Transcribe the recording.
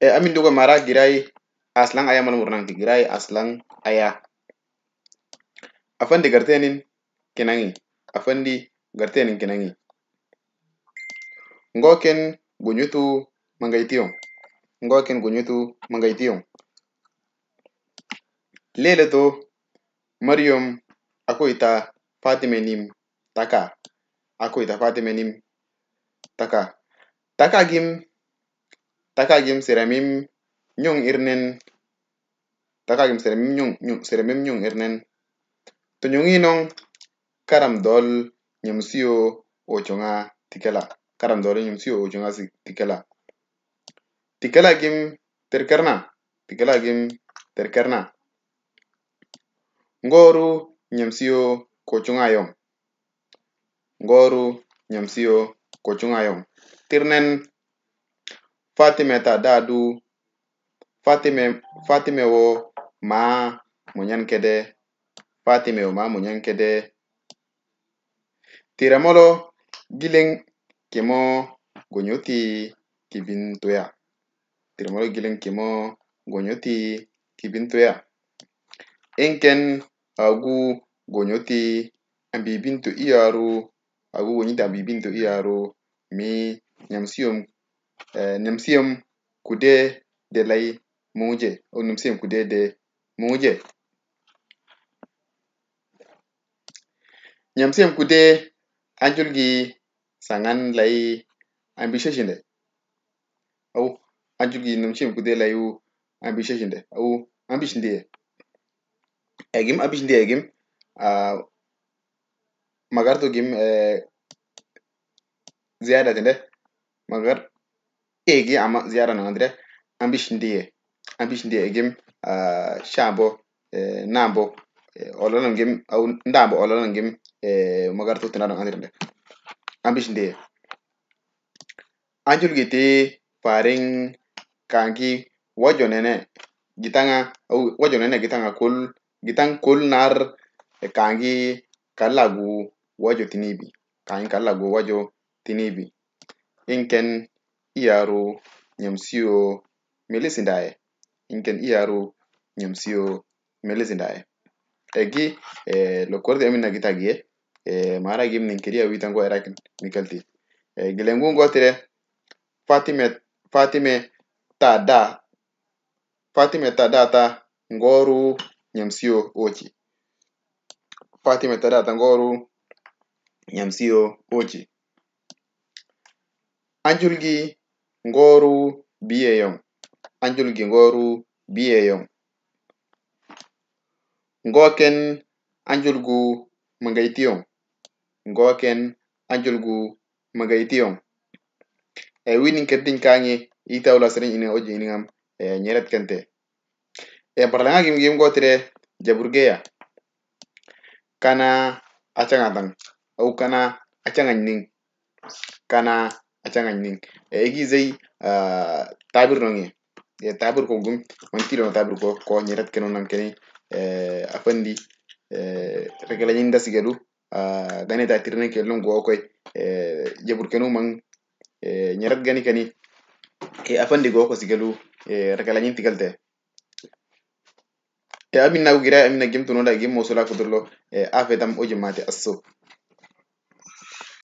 e amin duga mara girai aslang aya mal murnanti giray aslang aya afandi gartenin afan afandi gartenin kenangi ngoken gunyutu mangaitiyo ngoken gunyutu mangaitiyo lele to maryam aku ita fatime nim taka Aku ita fatime nim taka taka gim takagim seremim nyung irnen takagim seremim nyung nyung seremim nyung irnen to inong karam dol nyamsio ochonga tikela karam dol nyamsio ochonga tikela tikela gim terkerna tikela gim terkerna ngoru nyamsio kochunga yong ngoru nyamsio kochunga yong tirnen Fatima fatimata dadu Fatima Fatima wo ma munyankede Fatima wo ma munyankede tiramolo giling kimo gonyoti tuya tiramolo giling kimo gonyoti kibintoya enken agu gonyoti ambibinto iyaru agu gonyoti ambibinto iyaru mi nyamsiyom E, nemsiyem kude de lay muje o nemsiyem kude de muje nemsiyem kude anjulgi sangan lay ambisheshinde au anjulgi nemsiyem kude lay ambisheshinde au ambisheshinde egim ambisheshinde egim a magarto gim e ziyada tende magar egi ama ziyara nangandire ambish ndiye ambish ndiye egim uh, shabo eh, nambo eh, ololo ngim au ndambo ololo ngim eh, magartu tinaro nangandire e, nde ambish ndiye anjul gite paring kangi wajo nene gitanga au wajo nene gitanga kul gitang kul nar e, kangi kalagu wajo tinibi kangi kalagu wajo tinibi inken iyaru nyamsiyo melisi ndaye inken iyaru nyamsiyo melisi ndaye egi eh, lo kordi amin nagitagie eh, mara gim nin kiriya witango erakin nikalti eh, gilengun gotire fatime fatime ta da fatime ta da ta ngoru nyamsiyo ochi oci fatime tada ta ngoru nyamsiyo ochi oci anjulgi anjul gi ngoru biye biyeyon ngoken mangayti magaitiyon ngoken mangayti magaitiyon e winin keddin kange itawla sirin ina oji iningam e nyeret kente e parlanga gim gim gotire jaburgeya kana achangatang au kana acangan ning kana acan anyin egi eh, zey uh, ah, tabir nongi ya eh, tabur kogum gum man tilo tabir ko ko nyerat kenon nan keni eh, afandi eh, regala nyinda sigelu uh, ah, gane ta tirne ke longo ko eh, jebur kenu man eh, nyerat gani kani e afandi go ko sigelu eh, regala nyin tigalte e na gira amina gemtuno da gem mosula kudurlo eh, afetam ojumate asso